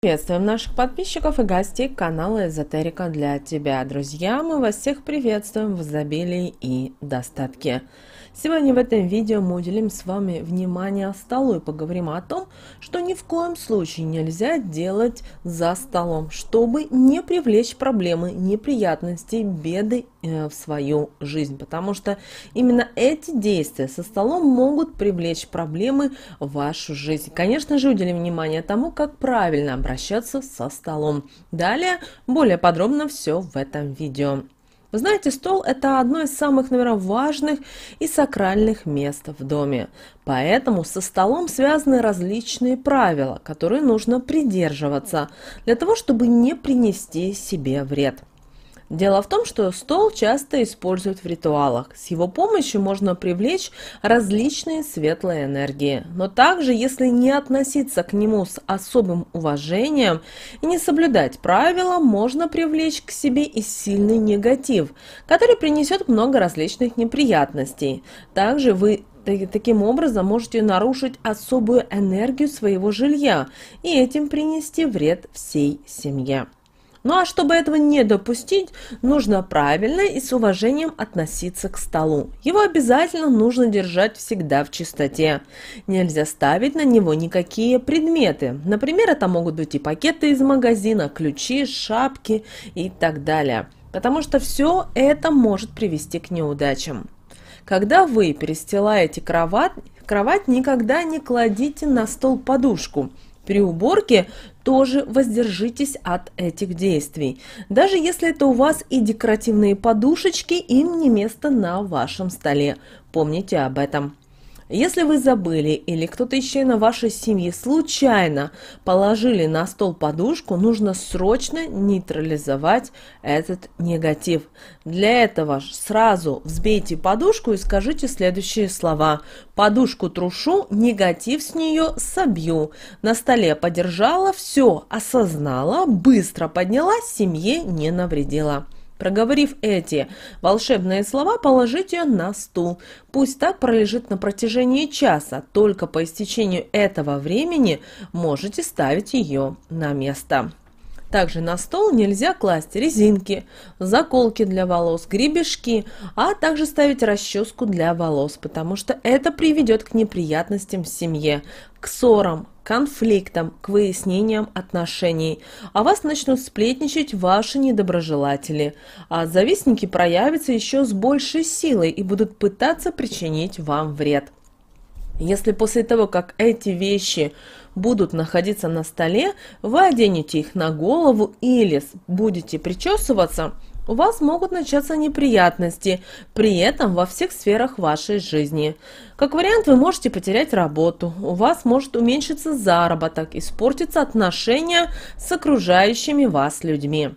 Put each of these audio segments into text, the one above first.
Приветствуем наших подписчиков и гостей канала Эзотерика для тебя. Друзья, мы вас всех приветствуем в изобилии и достатке. Сегодня в этом видео мы уделим с вами внимание столу и поговорим о том, что ни в коем случае нельзя делать за столом, чтобы не привлечь проблемы, неприятности, беды э, в свою жизнь, потому что именно эти действия со столом могут привлечь проблемы в вашу жизнь. Конечно же, уделим внимание тому, как правильно обращаться со столом. Далее более подробно все в этом видео. Вы знаете, стол – это одно из самых, наверное, важных и сакральных мест в доме. Поэтому со столом связаны различные правила, которые нужно придерживаться для того, чтобы не принести себе вред. Дело в том, что стол часто используют в ритуалах. С его помощью можно привлечь различные светлые энергии. Но также, если не относиться к нему с особым уважением и не соблюдать правила, можно привлечь к себе и сильный негатив, который принесет много различных неприятностей. Также вы таким образом можете нарушить особую энергию своего жилья и этим принести вред всей семье. Ну а чтобы этого не допустить, нужно правильно и с уважением относиться к столу. Его обязательно нужно держать всегда в чистоте. Нельзя ставить на него никакие предметы. Например, это могут быть и пакеты из магазина, ключи, шапки и так далее. Потому что все это может привести к неудачам. Когда вы перестилаете кровать, кровать никогда не кладите на стол подушку. При уборке тоже воздержитесь от этих действий. Даже если это у вас и декоративные подушечки, им не место на вашем столе. Помните об этом. Если вы забыли или кто-то еще на вашей семье случайно положили на стол подушку, нужно срочно нейтрализовать этот негатив. Для этого сразу взбейте подушку и скажите следующие слова. Подушку трушу, негатив с нее собью. На столе подержала, все осознала, быстро поднялась, семье не навредила. Проговорив эти волшебные слова, положить ее на стул. Пусть так пролежит на протяжении часа, только по истечению этого времени можете ставить ее на место. Также на стол нельзя класть резинки, заколки для волос, гребешки, а также ставить расческу для волос, потому что это приведет к неприятностям в семье, к ссорам, конфликтам, к выяснениям отношений. А вас начнут сплетничать ваши недоброжелатели. А завистники проявятся еще с большей силой и будут пытаться причинить вам вред. Если после того, как эти вещи будут находиться на столе, вы оденете их на голову или будете причесываться, у вас могут начаться неприятности, при этом во всех сферах вашей жизни. Как вариант, вы можете потерять работу, у вас может уменьшиться заработок, испортиться отношения с окружающими вас людьми.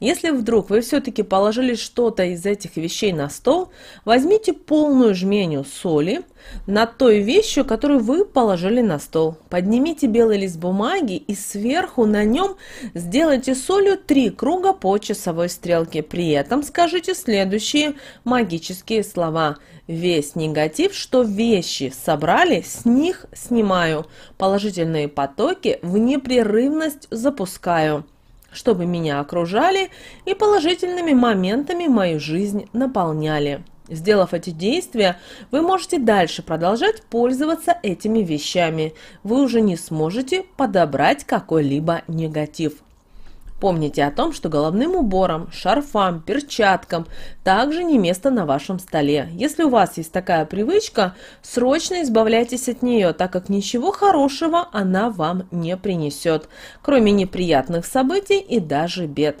Если вдруг вы все-таки положили что-то из этих вещей на стол, возьмите полную жменю соли над той вещью, которую вы положили на стол. Поднимите белый лист бумаги и сверху на нем сделайте солью три круга по часовой стрелке. При этом скажите следующие магические слова. Весь негатив, что вещи собрали, с них снимаю. Положительные потоки в непрерывность запускаю чтобы меня окружали и положительными моментами мою жизнь наполняли. Сделав эти действия, вы можете дальше продолжать пользоваться этими вещами. Вы уже не сможете подобрать какой-либо негатив. Помните о том, что головным убором, шарфам, перчаткам также не место на вашем столе. Если у вас есть такая привычка, срочно избавляйтесь от нее, так как ничего хорошего она вам не принесет, кроме неприятных событий и даже бед.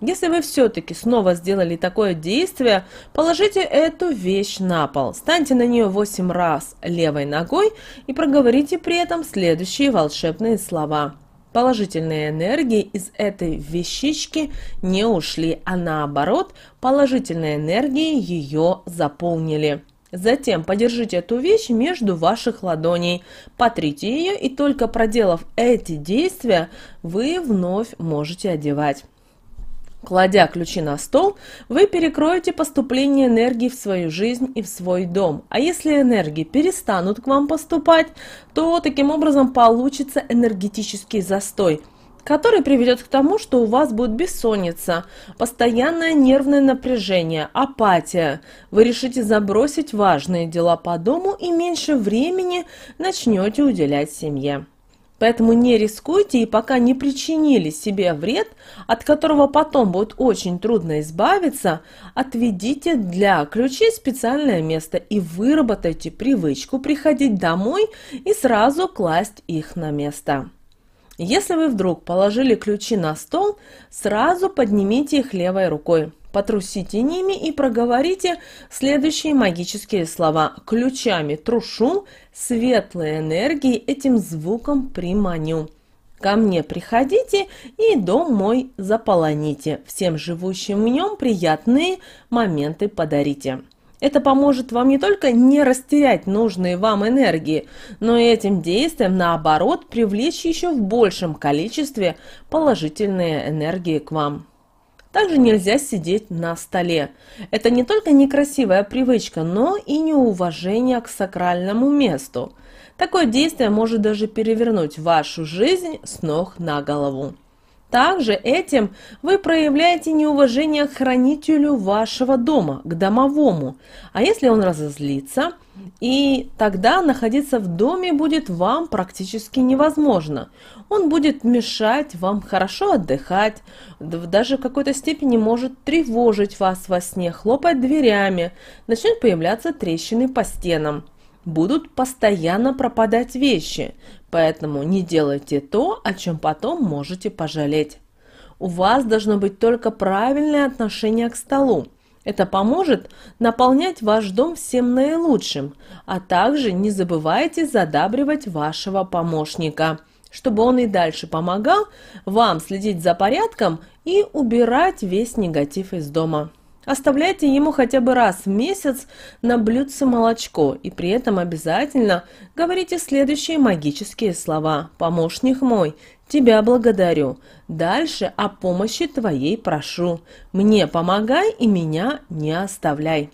Если вы все-таки снова сделали такое действие, положите эту вещь на пол, станьте на нее 8 раз левой ногой и проговорите при этом следующие волшебные слова – Положительные энергии из этой вещички не ушли, а наоборот, положительные энергии ее заполнили. Затем подержите эту вещь между ваших ладоней, потрите ее и только проделав эти действия, вы вновь можете одевать. Кладя ключи на стол, вы перекроете поступление энергии в свою жизнь и в свой дом. А если энергии перестанут к вам поступать, то таким образом получится энергетический застой – который приведет к тому, что у вас будет бессонница, постоянное нервное напряжение, апатия. Вы решите забросить важные дела по дому и меньше времени начнете уделять семье. Поэтому не рискуйте и пока не причинили себе вред, от которого потом будет очень трудно избавиться, отведите для ключей специальное место и выработайте привычку приходить домой и сразу класть их на место. Если вы вдруг положили ключи на стол, сразу поднимите их левой рукой. Потрусите ними и проговорите следующие магические слова. Ключами трушу, светлой энергии этим звуком приманю. Ко мне приходите и дом мой заполоните. Всем живущим в нем приятные моменты подарите. Это поможет вам не только не растерять нужные вам энергии, но и этим действием, наоборот, привлечь еще в большем количестве положительные энергии к вам. Также нельзя сидеть на столе. Это не только некрасивая привычка, но и неуважение к сакральному месту. Такое действие может даже перевернуть вашу жизнь с ног на голову. Также этим вы проявляете неуважение к хранителю вашего дома, к домовому. А если он разозлится, и тогда находиться в доме будет вам практически невозможно. Он будет мешать вам хорошо отдыхать, даже в какой-то степени может тревожить вас во сне, хлопать дверями, начнут появляться трещины по стенам будут постоянно пропадать вещи. Поэтому не делайте то, о чем потом можете пожалеть. У вас должно быть только правильное отношение к столу. Это поможет наполнять ваш дом всем наилучшим, а также не забывайте задабривать вашего помощника, чтобы он и дальше помогал вам следить за порядком и убирать весь негатив из дома. Оставляйте ему хотя бы раз в месяц на блюдце молочко и при этом обязательно говорите следующие магические слова «Помощник мой, тебя благодарю», «Дальше о помощи твоей прошу», «Мне помогай и меня не оставляй».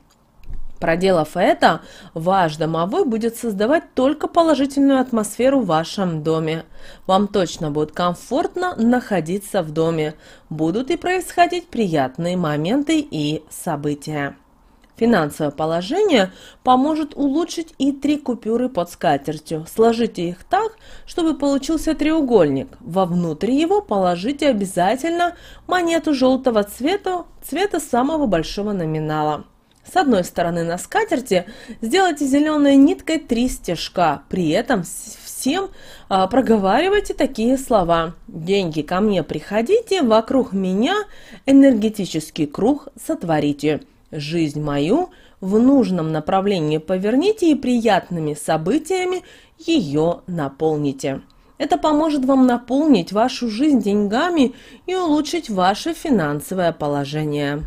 Проделав это, ваш домовой будет создавать только положительную атмосферу в вашем доме. Вам точно будет комфортно находиться в доме. Будут и происходить приятные моменты и события. Финансовое положение поможет улучшить и три купюры под скатертью. Сложите их так, чтобы получился треугольник. Вовнутрь его положите обязательно монету желтого цвета, цвета самого большого номинала. С одной стороны на скатерти сделайте зеленой ниткой три стежка, при этом всем а, проговаривайте такие слова. Деньги ко мне приходите, вокруг меня энергетический круг сотворите. Жизнь мою в нужном направлении поверните и приятными событиями ее наполните. Это поможет вам наполнить вашу жизнь деньгами и улучшить ваше финансовое положение.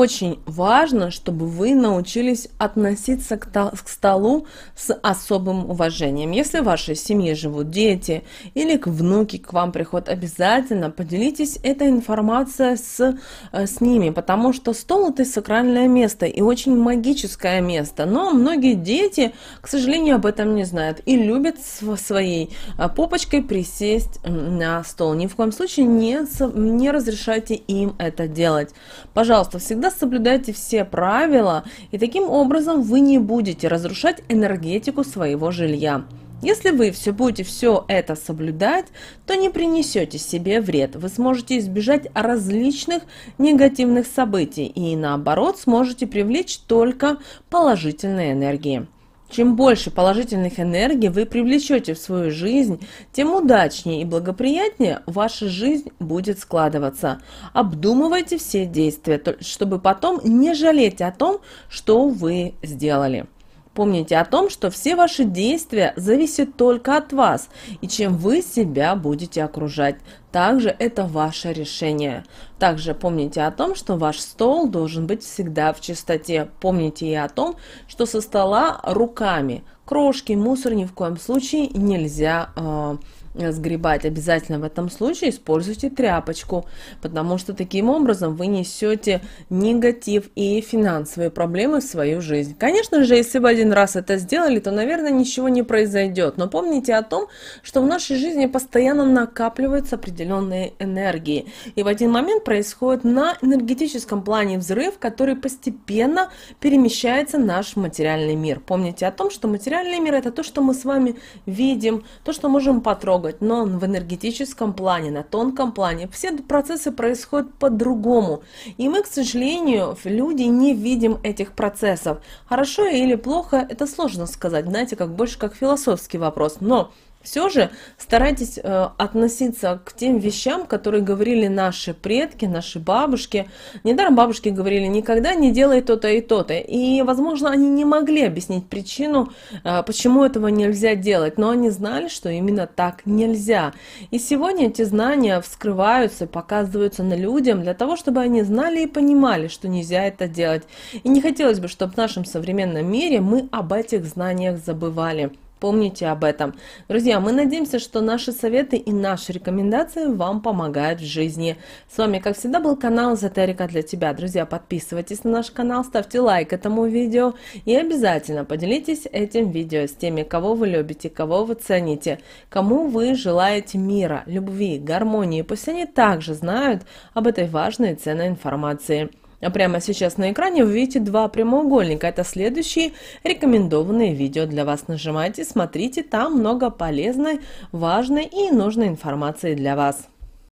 Очень важно, чтобы вы научились относиться к, к столу с особым уважением. Если в вашей семье живут дети или к внуки к вам приходят, обязательно поделитесь этой информацией с, э, с ними, потому что стол это сакральное место и очень магическое место. Но многие дети, к сожалению, об этом не знают и любят своей э, попочкой присесть на стол. Ни в коем случае не, не разрешайте им это делать. Пожалуйста, всегда соблюдайте все правила, и таким образом вы не будете разрушать энергетику своего жилья. Если вы все будете все это соблюдать, то не принесете себе вред. Вы сможете избежать различных негативных событий и наоборот сможете привлечь только положительные энергии. Чем больше положительных энергий вы привлечете в свою жизнь, тем удачнее и благоприятнее ваша жизнь будет складываться. Обдумывайте все действия, чтобы потом не жалеть о том, что вы сделали. Помните о том, что все ваши действия зависят только от вас и чем вы себя будете окружать. Также это ваше решение. Также помните о том, что ваш стол должен быть всегда в чистоте. Помните и о том, что со стола руками крошки, мусор ни в коем случае нельзя э, сгребать, обязательно в этом случае используйте тряпочку, потому что таким образом вы несете негатив и финансовые проблемы в свою жизнь. Конечно же, если вы один раз это сделали, то, наверное, ничего не произойдет, но помните о том, что в нашей жизни постоянно накапливаются определенные энергии, и в один момент происходит на энергетическом плане взрыв, который постепенно перемещается в наш материальный мир. Помните о том, что материальный мир – это то, что мы с вами видим, то, что можем потрогать, трогать, но в энергетическом плане, на тонком плане все процессы происходят по-другому. И мы, к сожалению, люди не видим этих процессов. Хорошо или плохо, это сложно сказать, знаете, как больше как философский вопрос. Но все же старайтесь э, относиться к тем вещам, которые говорили наши предки, наши бабушки. Недаром бабушки говорили, никогда не делай то-то и то-то. И, возможно, они не могли объяснить причину, э, почему этого нельзя делать, но они знали, что именно так нельзя. И сегодня эти знания вскрываются, показываются на людям для того, чтобы они знали и понимали, что нельзя это делать. И не хотелось бы, чтобы в нашем современном мире мы об этих знаниях забывали. Помните об этом. Друзья, мы надеемся, что наши советы и наши рекомендации вам помогают в жизни. С вами, как всегда, был канал Эзотерика для тебя. Друзья, подписывайтесь на наш канал, ставьте лайк этому видео и обязательно поделитесь этим видео с теми, кого вы любите, кого вы цените, кому вы желаете мира, любви, гармонии. Пусть они также знают об этой важной и ценной информации. А прямо сейчас на экране вы видите два прямоугольника. Это следующие рекомендованные видео для вас. Нажимайте, смотрите, там много полезной, важной и нужной информации для вас.